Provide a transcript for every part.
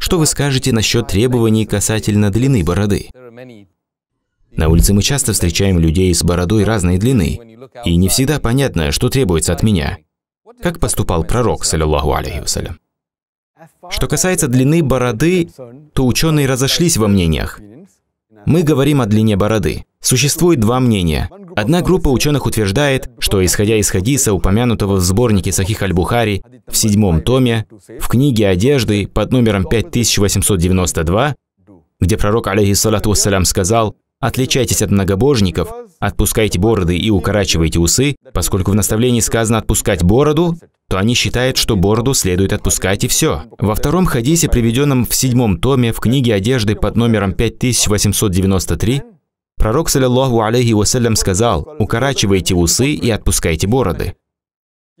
Что вы скажете насчет требований касательно длины бороды? На улице мы часто встречаем людей с бородой разной длины, и не всегда понятно, что требуется от меня. Как поступал пророк, саллиллаху алейхи вассалям? Что касается длины бороды, то ученые разошлись во мнениях. Мы говорим о длине бороды. Существует два мнения. Одна группа ученых утверждает, что, исходя из хадиса, упомянутого в сборнике Сахих Аль-Бухари в седьмом томе, в книге одежды под номером 5892, где пророк, алейхиссалату вассалям, сказал «Отличайтесь от многобожников, отпускайте бороды и укорачивайте усы», поскольку в наставлении сказано «отпускать бороду», то они считают, что бороду следует отпускать и все. Во втором хадисе, приведенном в седьмом томе в книге одежды под номером 5893, Пророк, саллиллаху алейхи вассалям, сказал, укорачивайте усы и отпускайте бороды.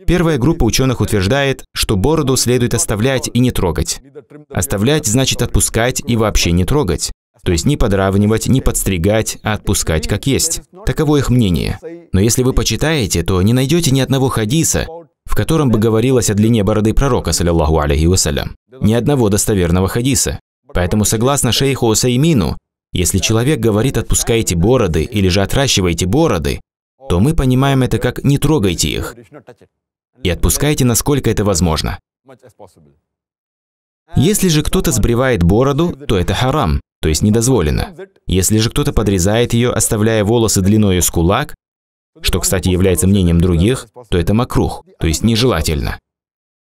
Первая группа ученых утверждает, что бороду следует оставлять и не трогать. Оставлять значит отпускать и вообще не трогать. То есть не подравнивать, не подстригать, а отпускать как есть. Таково их мнение. Но если вы почитаете, то не найдете ни одного хадиса, в котором бы говорилось о длине бороды пророка, саллиллаху алейхи вассалям. Ни одного достоверного хадиса. Поэтому, согласно шейху Усаймину, если человек говорит «отпускайте бороды» или же «отращивайте бороды», то мы понимаем это как «не трогайте их» и отпускайте, насколько это возможно. Если же кто-то сбривает бороду, то это харам, то есть недозволено. Если же кто-то подрезает ее, оставляя волосы длиною с кулак, что, кстати, является мнением других, то это макрух, то есть нежелательно.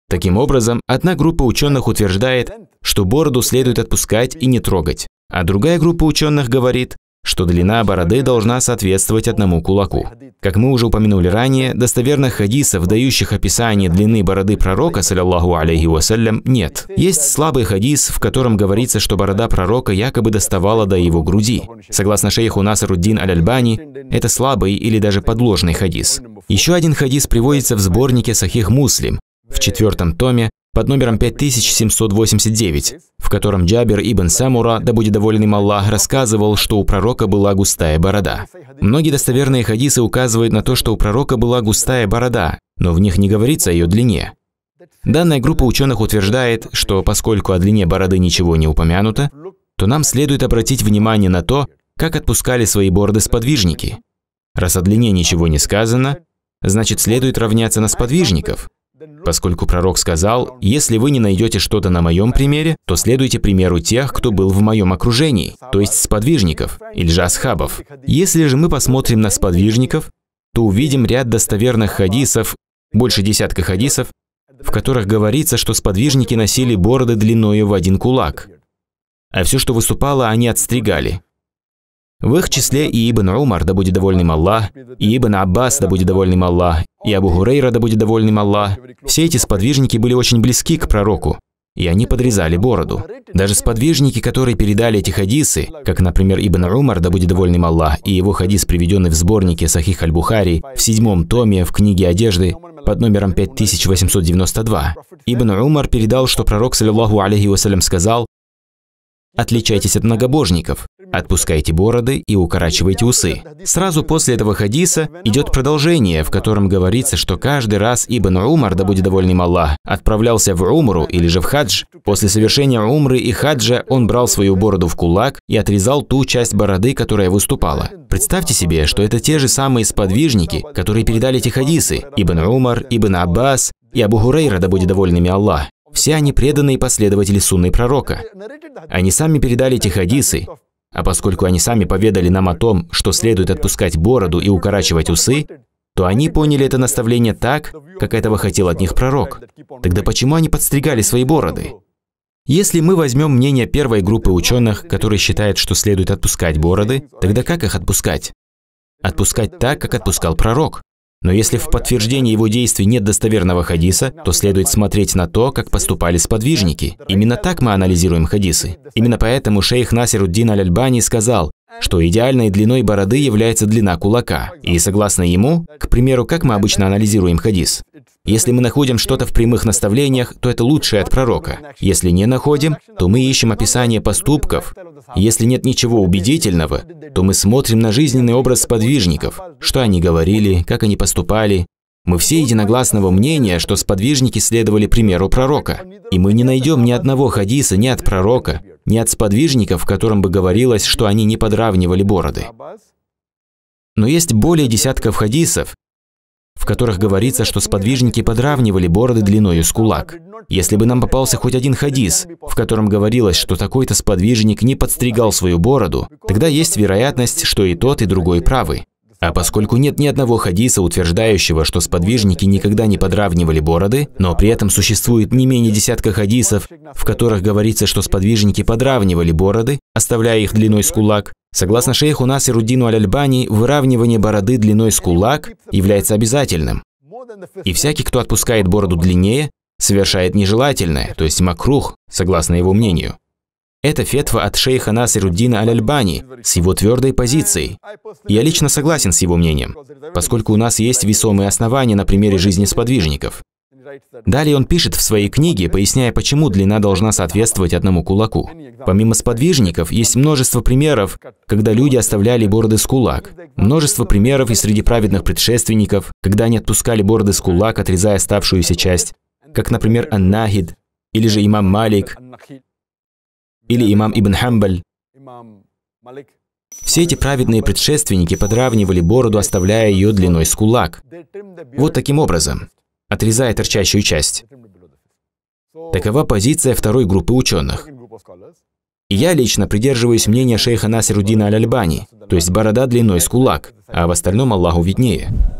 Таким образом, одна группа ученых утверждает, что бороду следует отпускать и не трогать. А другая группа ученых говорит, что длина бороды должна соответствовать одному кулаку. Как мы уже упомянули ранее, достоверных хадисов, дающих описание длины бороды пророка, саллиллаху алейхи вассалям, нет. Есть слабый хадис, в котором говорится, что борода пророка якобы доставала до его груди. Согласно шейху Насаруддин Аль-Альбани, это слабый или даже подложный хадис. Еще один хадис приводится в сборнике Сахих Муслим, в четвертом томе под номером 5789, в котором Джабер ибн Самура, да будет доволен им Аллах, рассказывал, что у пророка была густая борода. Многие достоверные хадисы указывают на то, что у пророка была густая борода, но в них не говорится о ее длине. Данная группа ученых утверждает, что поскольку о длине бороды ничего не упомянуто, то нам следует обратить внимание на то, как отпускали свои борды сподвижники. Раз о длине ничего не сказано, значит следует равняться на сподвижников, Поскольку пророк сказал, «Если вы не найдете что-то на моем примере, то следуйте примеру тех, кто был в моем окружении, то есть сподвижников, или же асхабов. Если же мы посмотрим на сподвижников, то увидим ряд достоверных хадисов, больше десятка хадисов, в которых говорится, что сподвижники носили бороды длиною в один кулак, а все, что выступало, они отстригали. В их числе и Ибн Умар, да будет довольным Аллах, и Ибн Аббас, да будет довольным Аллах, и Абу Гурейра, да будет довольным Аллах. Все эти сподвижники были очень близки к пророку, и они подрезали бороду. Даже сподвижники, которые передали эти хадисы, как, например, Ибн Умар, да будет довольным Аллах, и его хадис, приведенный в сборнике Сахих Аль-Бухари, в седьмом томе, в книге одежды, под номером 5892. Ибн Умар передал, что пророк, саллиллаху алейхи вассалям, сказал, Отличайтесь от многобожников, отпускайте бороды и укорачивайте усы. Сразу после этого хадиса идет продолжение, в котором говорится, что каждый раз Ибн Умар, да будет доволен им Аллах, отправлялся в Умру или же в хадж. После совершения Умры и хаджа он брал свою бороду в кулак и отрезал ту часть бороды, которая выступала. Представьте себе, что это те же самые сподвижники, которые передали эти хадисы – Ибн Умар, Ибн Аббас и Абу Хурейра, да будет довольными Аллах. Все они преданные последователи Сунны Пророка. Они сами передали эти хадисы, а поскольку они сами поведали нам о том, что следует отпускать бороду и укорачивать усы, то они поняли это наставление так, как этого хотел от них пророк. Тогда почему они подстригали свои бороды? Если мы возьмем мнение первой группы ученых, которые считают, что следует отпускать бороды, тогда как их отпускать? Отпускать так, как отпускал пророк. Но если в подтверждении его действий нет достоверного хадиса, то следует смотреть на то, как поступали сподвижники. Именно так мы анализируем хадисы. Именно поэтому шейх Насируддин Аль-Альбани сказал, что идеальной длиной бороды является длина кулака. И согласно ему, к примеру, как мы обычно анализируем хадис, если мы находим что-то в прямых наставлениях, то это лучшее от пророка. Если не находим, то мы ищем описание поступков. Если нет ничего убедительного, то мы смотрим на жизненный образ сподвижников, что они говорили, как они поступали. Мы все единогласного мнения, что сподвижники следовали примеру пророка. И мы не найдем ни одного хадиса ни от пророка, ни от сподвижников, в котором бы говорилось, что они не подравнивали бороды. Но есть более десятков хадисов, в которых говорится, что сподвижники подравнивали бороды длиною с кулак. Если бы нам попался хоть один хадис, в котором говорилось, что такой-то сподвижник не подстригал свою бороду, тогда есть вероятность, что и тот, и другой правы. А поскольку нет ни одного хадиса, утверждающего, что сподвижники никогда не подравнивали бороды, но при этом существует не менее десятка хадисов, в которых говорится, что сподвижники подравнивали бороды, оставляя их длиной с кулак, согласно шейху Насируддину Аль-Альбани, выравнивание бороды длиной с кулак является обязательным. И всякий, кто отпускает бороду длиннее, совершает нежелательное, то есть макрух, согласно его мнению. Это фетва от шейха Насируддина Аль-Альбани с его твердой позицией. Я лично согласен с его мнением, поскольку у нас есть весомые основания на примере жизни сподвижников. Далее он пишет в своей книге, поясняя, почему длина должна соответствовать одному кулаку. Помимо сподвижников, есть множество примеров, когда люди оставляли бороды с кулак. Множество примеров и среди праведных предшественников, когда они отпускали бороды с кулак, отрезая оставшуюся часть, как, например, Аннахид или же имам Малик или имам Ибн Хамбаль. Все эти праведные предшественники подравнивали бороду, оставляя ее длиной с кулак. Вот таким образом, отрезая торчащую часть. Такова позиция второй группы ученых. И я лично придерживаюсь мнения шейха Насирудина Аль-Альбани, то есть борода длиной с кулак, а в остальном Аллаху виднее.